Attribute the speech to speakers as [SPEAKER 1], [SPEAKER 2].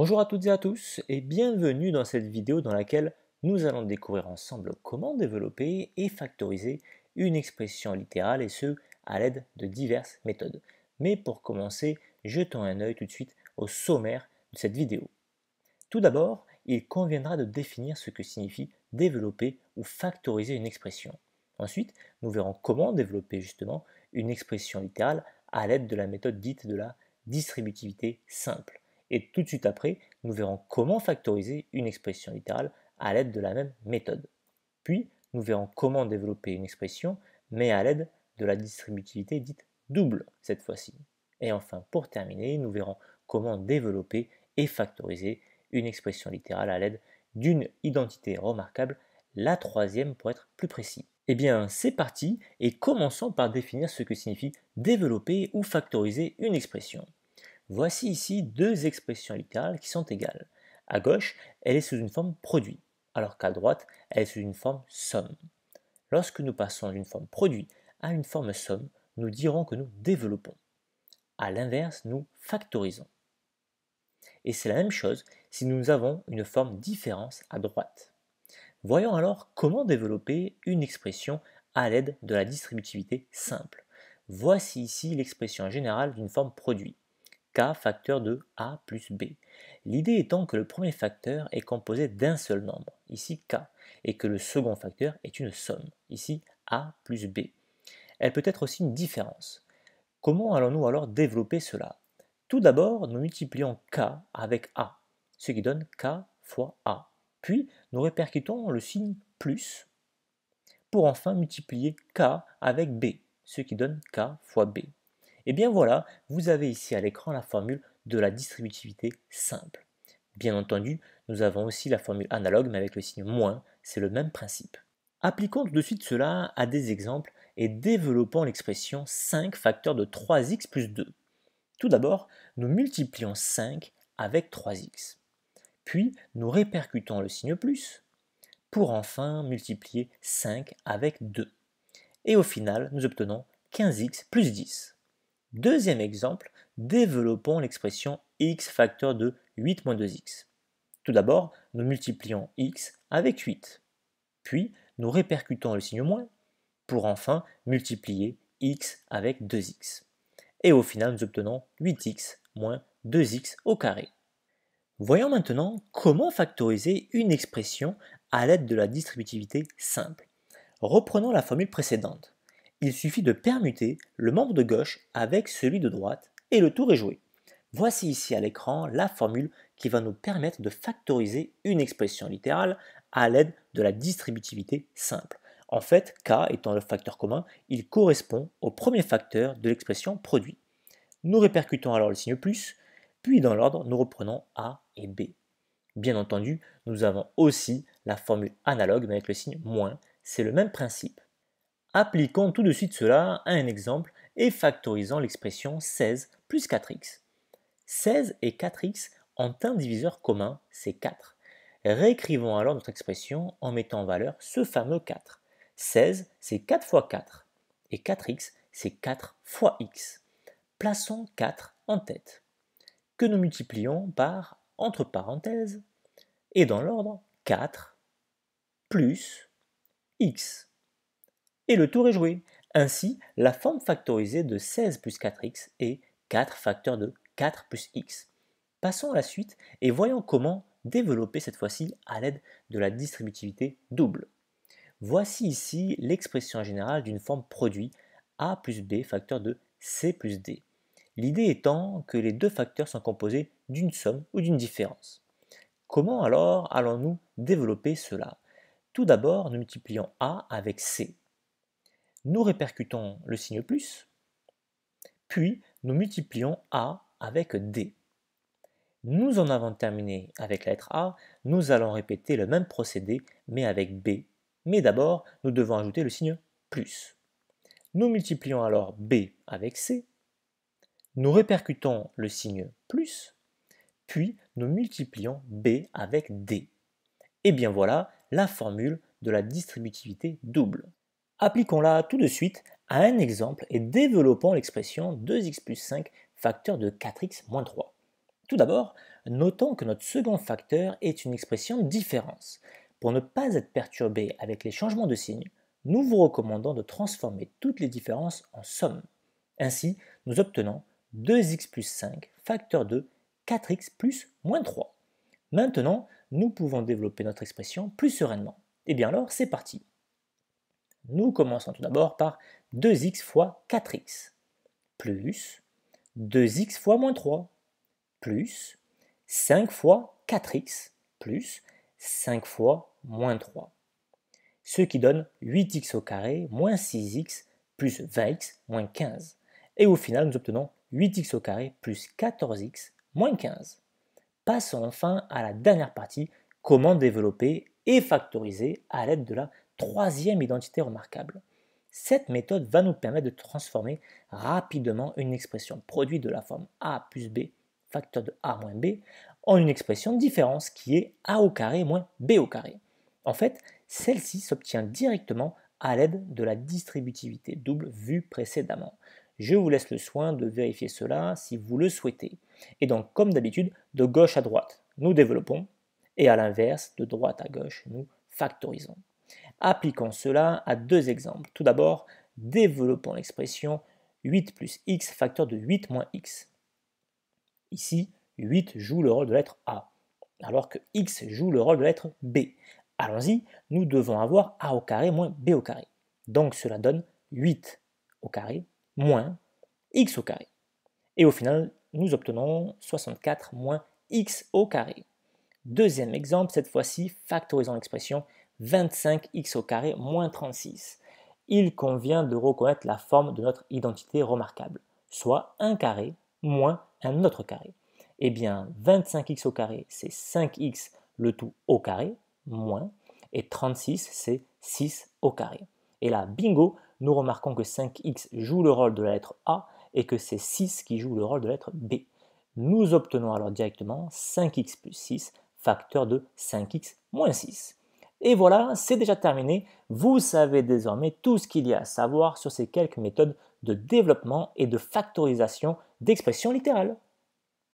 [SPEAKER 1] Bonjour à toutes et à tous et bienvenue dans cette vidéo dans laquelle nous allons découvrir ensemble comment développer et factoriser une expression littérale et ce à l'aide de diverses méthodes. Mais pour commencer, jetons un œil tout de suite au sommaire de cette vidéo. Tout d'abord, il conviendra de définir ce que signifie développer ou factoriser une expression. Ensuite, nous verrons comment développer justement une expression littérale à l'aide de la méthode dite de la distributivité simple et tout de suite après, nous verrons comment factoriser une expression littérale à l'aide de la même méthode. Puis, nous verrons comment développer une expression, mais à l'aide de la distributivité dite double cette fois-ci. Et enfin, pour terminer, nous verrons comment développer et factoriser une expression littérale à l'aide d'une identité remarquable, la troisième pour être plus précis. Eh bien, c'est parti et commençons par définir ce que signifie développer ou factoriser une expression. Voici ici deux expressions littérales qui sont égales. À gauche, elle est sous une forme produit, alors qu'à droite, elle est sous une forme somme. Lorsque nous passons d'une forme produit à une forme somme, nous dirons que nous développons. À l'inverse, nous factorisons. Et c'est la même chose si nous avons une forme différence à droite. Voyons alors comment développer une expression à l'aide de la distributivité simple. Voici ici l'expression générale d'une forme produit facteur de a plus b. L'idée étant que le premier facteur est composé d'un seul nombre, ici k, et que le second facteur est une somme, ici a plus b. Elle peut être aussi une différence. Comment allons-nous alors développer cela Tout d'abord, nous multiplions k avec a, ce qui donne k fois a. Puis, nous répercutons le signe plus pour enfin multiplier k avec b, ce qui donne k fois b. Et eh bien voilà, vous avez ici à l'écran la formule de la distributivité simple. Bien entendu, nous avons aussi la formule analogue, mais avec le signe moins, c'est le même principe. Appliquons tout de suite cela à des exemples et développons l'expression 5 facteurs de 3x plus 2. Tout d'abord, nous multiplions 5 avec 3x. Puis, nous répercutons le signe plus pour enfin multiplier 5 avec 2. Et au final, nous obtenons 15x plus 10. Deuxième exemple, développons l'expression x facteur de 8 moins 2x. Tout d'abord, nous multiplions x avec 8. Puis, nous répercutons le signe moins pour enfin multiplier x avec 2x. Et au final, nous obtenons 8x moins 2x au carré. Voyons maintenant comment factoriser une expression à l'aide de la distributivité simple. Reprenons la formule précédente. Il suffit de permuter le membre de gauche avec celui de droite et le tour est joué. Voici ici à l'écran la formule qui va nous permettre de factoriser une expression littérale à l'aide de la distributivité simple. En fait, k étant le facteur commun, il correspond au premier facteur de l'expression produit. Nous répercutons alors le signe plus, puis dans l'ordre, nous reprenons a et b. Bien entendu, nous avons aussi la formule analogue mais avec le signe moins, c'est le même principe. Appliquons tout de suite cela à un exemple et factorisons l'expression 16 plus 4x. 16 et 4x ont un diviseur commun, c'est 4. Réécrivons alors notre expression en mettant en valeur ce fameux 4. 16, c'est 4 fois 4. Et 4x, c'est 4 fois x. Plaçons 4 en tête, que nous multiplions par, entre parenthèses, et dans l'ordre, 4 plus x et le tour est joué. Ainsi, la forme factorisée de 16 plus 4x est 4 facteur de 4 plus x. Passons à la suite et voyons comment développer cette fois-ci à l'aide de la distributivité double. Voici ici l'expression générale d'une forme produit a plus b facteur de c plus d. L'idée étant que les deux facteurs sont composés d'une somme ou d'une différence. Comment alors allons-nous développer cela Tout d'abord, nous multiplions a avec c nous répercutons le signe plus, puis nous multiplions A avec D. Nous en avons terminé avec la lettre A, nous allons répéter le même procédé mais avec B. Mais d'abord, nous devons ajouter le signe plus. Nous multiplions alors B avec C, nous répercutons le signe plus, puis nous multiplions B avec D. Et bien voilà la formule de la distributivité double. Appliquons-la tout de suite à un exemple et développons l'expression 2x plus 5 facteur de 4x moins 3. Tout d'abord, notons que notre second facteur est une expression différence. Pour ne pas être perturbé avec les changements de signes, nous vous recommandons de transformer toutes les différences en sommes. Ainsi, nous obtenons 2x plus 5 facteur de 4x plus moins 3. Maintenant, nous pouvons développer notre expression plus sereinement. Et eh bien alors, c'est parti. Nous commençons tout d'abord par 2x fois 4x, plus 2x fois moins 3, plus 5 fois 4x, plus 5 fois moins 3. Ce qui donne 8x au carré moins 6x plus 20x moins 15. Et au final, nous obtenons 8x au carré plus 14x moins 15. Passons enfin à la dernière partie, comment développer et factoriser à l'aide de la troisième identité remarquable. Cette méthode va nous permettre de transformer rapidement une expression produit de la forme a plus b facteur de a moins b en une expression de différence qui est a au carré moins b au carré. En fait, celle-ci s'obtient directement à l'aide de la distributivité double vue précédemment. Je vous laisse le soin de vérifier cela si vous le souhaitez. Et donc, comme d'habitude, de gauche à droite, nous développons, et à l'inverse, de droite à gauche, nous factorisons. Appliquons cela à deux exemples. Tout d'abord, développons l'expression 8 plus x facteur de 8 moins x. Ici, 8 joue le rôle de lettre A, alors que x joue le rôle de lettre B. Allons-y, nous devons avoir A au carré moins B au carré. Donc cela donne 8 au carré moins x au carré. Et au final, nous obtenons 64 moins x au carré. Deuxième exemple, cette fois-ci, factorisons l'expression 25x au carré moins 36. Il convient de reconnaître la forme de notre identité remarquable, soit un carré moins un autre carré. Eh bien, 25x au carré, c'est 5x le tout au carré, moins, et 36, c'est 6 au carré. Et là, bingo, nous remarquons que 5x joue le rôle de la lettre A et que c'est 6 qui joue le rôle de la lettre B. Nous obtenons alors directement 5x plus 6, facteur de 5x moins 6. Et voilà, c'est déjà terminé. Vous savez désormais tout ce qu'il y a à savoir sur ces quelques méthodes de développement et de factorisation d'expressions littérales.